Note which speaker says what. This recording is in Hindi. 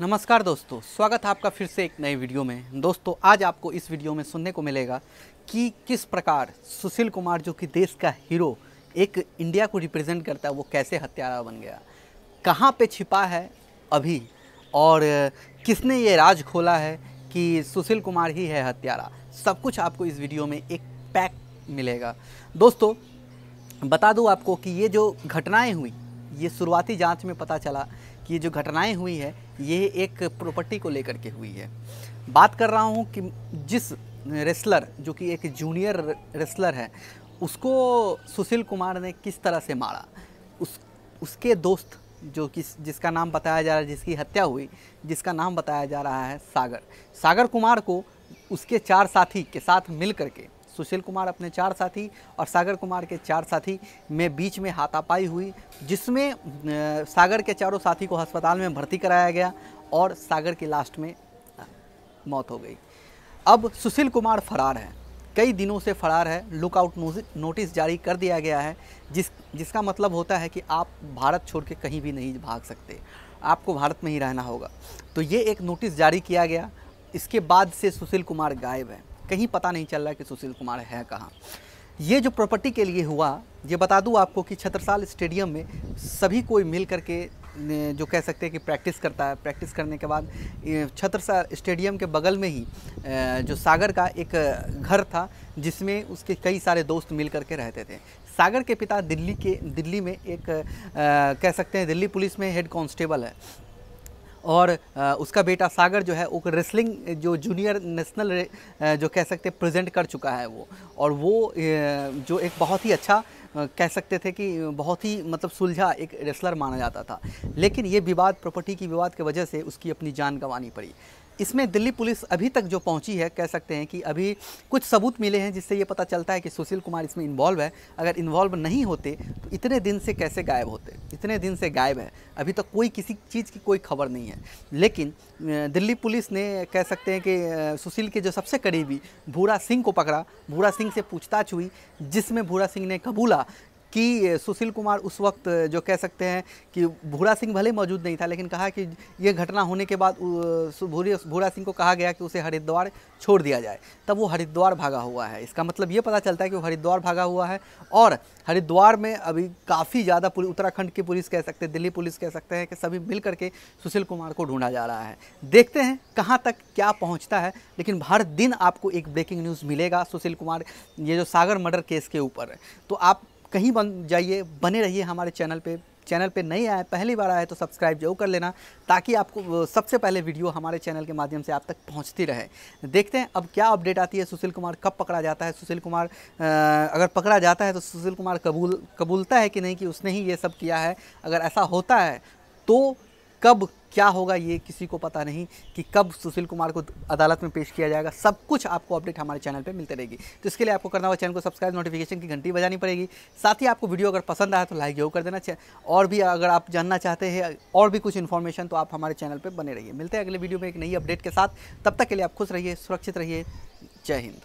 Speaker 1: नमस्कार दोस्तों स्वागत है आपका फिर से एक नए वीडियो में दोस्तों आज आपको इस वीडियो में सुनने को मिलेगा कि किस प्रकार सुशील कुमार जो कि देश का हीरो एक इंडिया को रिप्रेजेंट करता है वो कैसे हत्यारा बन गया कहाँ पे छिपा है अभी और किसने ये राज खोला है कि सुशील कुमार ही है हत्यारा सब कुछ आपको इस वीडियो में एक पैक मिलेगा दोस्तों बता दूँ आपको कि ये जो घटनाएँ हुई ये शुरुआती जांच में पता चला कि ये जो घटनाएं हुई है ये एक प्रॉपर्टी को लेकर के हुई है बात कर रहा हूँ कि जिस रेसलर जो कि एक जूनियर रेसलर है उसको सुशील कुमार ने किस तरह से मारा उस उसके दोस्त जो कि जिसका नाम बताया जा रहा है जिसकी हत्या हुई जिसका नाम बताया जा रहा है सागर सागर कुमार को उसके चार साथी के साथ मिल करके सुशील कुमार अपने चार साथी और सागर कुमार के चार साथी में बीच में हाथापाई हुई जिसमें सागर के चारों साथी को अस्पताल में भर्ती कराया गया और सागर की लास्ट में मौत हो गई अब सुशील कुमार फरार है कई दिनों से फरार है लुकआउट नोटिस जारी कर दिया गया है जिस जिसका मतलब होता है कि आप भारत छोड़ के कहीं भी नहीं भाग सकते आपको भारत में ही रहना होगा तो ये एक नोटिस जारी किया गया इसके बाद से सुशील कुमार गायब है कहीं पता नहीं चल रहा कि सुशील कुमार है कहाँ ये जो प्रॉपर्टी के लिए हुआ ये बता दूँ आपको कि छत्रसाल स्टेडियम में सभी कोई मिल करके जो कह सकते हैं कि प्रैक्टिस करता है प्रैक्टिस करने के बाद छत्रसाल स्टेडियम के बगल में ही जो सागर का एक घर था जिसमें उसके कई सारे दोस्त मिल करके रहते थे सागर के पिता दिल्ली के दिल्ली में एक आ, कह सकते हैं दिल्ली पुलिस में हेड कांस्टेबल है और उसका बेटा सागर जो है वो रेसलिंग जो जूनियर नेशनल जो कह सकते प्रेजेंट कर चुका है वो और वो जो एक बहुत ही अच्छा कह सकते थे कि बहुत ही मतलब सुलझा एक रेसलर माना जाता था लेकिन ये विवाद प्रॉपर्टी की विवाद की वजह से उसकी अपनी जान गंवानी पड़ी इसमें दिल्ली पुलिस अभी तक जो पहुंची है कह सकते हैं कि अभी कुछ सबूत मिले हैं जिससे ये पता चलता है कि सुशील कुमार इसमें इन्वॉल्व है अगर इन्वॉल्व नहीं होते तो इतने दिन से कैसे गायब होते इतने दिन से गायब है अभी तक कोई किसी चीज़ की कोई खबर नहीं है लेकिन दिल्ली पुलिस ने कह सकते हैं कि सुशील के जो सबसे करीबी भूरा सिंह को पकड़ा भूरा सिंह से पूछताछ हुई जिसमें भूरा सिंह ने कबूला कि सुशील कुमार उस वक्त जो कह सकते हैं कि भूरा सिंह भले मौजूद नहीं था लेकिन कहा कि ये घटना होने के बाद भूरा सिंह को कहा गया कि उसे हरिद्वार छोड़ दिया जाए तब वो हरिद्वार भागा हुआ है इसका मतलब ये पता चलता है कि वो हरिद्वार भागा हुआ है और हरिद्वार में अभी काफ़ी ज़्यादा पूरी उत्तराखंड की पुलिस कह सकते हैं दिल्ली पुलिस कह सकते हैं कि सभी मिल करके सुशील कुमार को ढूंढा जा रहा है देखते हैं कहाँ तक क्या पहुँचता है लेकिन हर दिन आपको एक ब्रेकिंग न्यूज़ मिलेगा सुशील कुमार ये जो सागर मर्डर केस के ऊपर तो आप कहीं बन जाइए बने रहिए हमारे चैनल पे चैनल पे नहीं आए पहली बार आए तो सब्सक्राइब जरूर कर लेना ताकि आपको सबसे पहले वीडियो हमारे चैनल के माध्यम से आप तक पहुंचती रहे देखते हैं अब क्या अपडेट आती है सुशील कुमार कब पकड़ा जाता है सुशील कुमार आ, अगर पकड़ा जाता है तो सुशील कुमार कबूल कबूलता है कि नहीं कि उसने ही ये सब किया है अगर ऐसा होता है तो कब क्या होगा ये किसी को पता नहीं कि कब सुशील कुमार को अदालत में पेश किया जाएगा सब कुछ आपको अपडेट हमारे चैनल पे मिलते रहेगी तो इसके लिए आपको करना होगा चैनल को सब्सक्राइब नोटिफिकेशन की घंटी बजानी पड़ेगी साथ ही आपको वीडियो अगर पसंद आया तो लाइक जरूर कर देना और भी अगर आप जानना चाहते हैं और भी कुछ इन्फॉर्मेशन तो आप हमारे चैनल पर बने रहिए मिलते हैं अगले वीडियो में एक नई अपडेट के साथ तब तक के लिए आप खुश रहिए सुरक्षित रहिए जय हिंद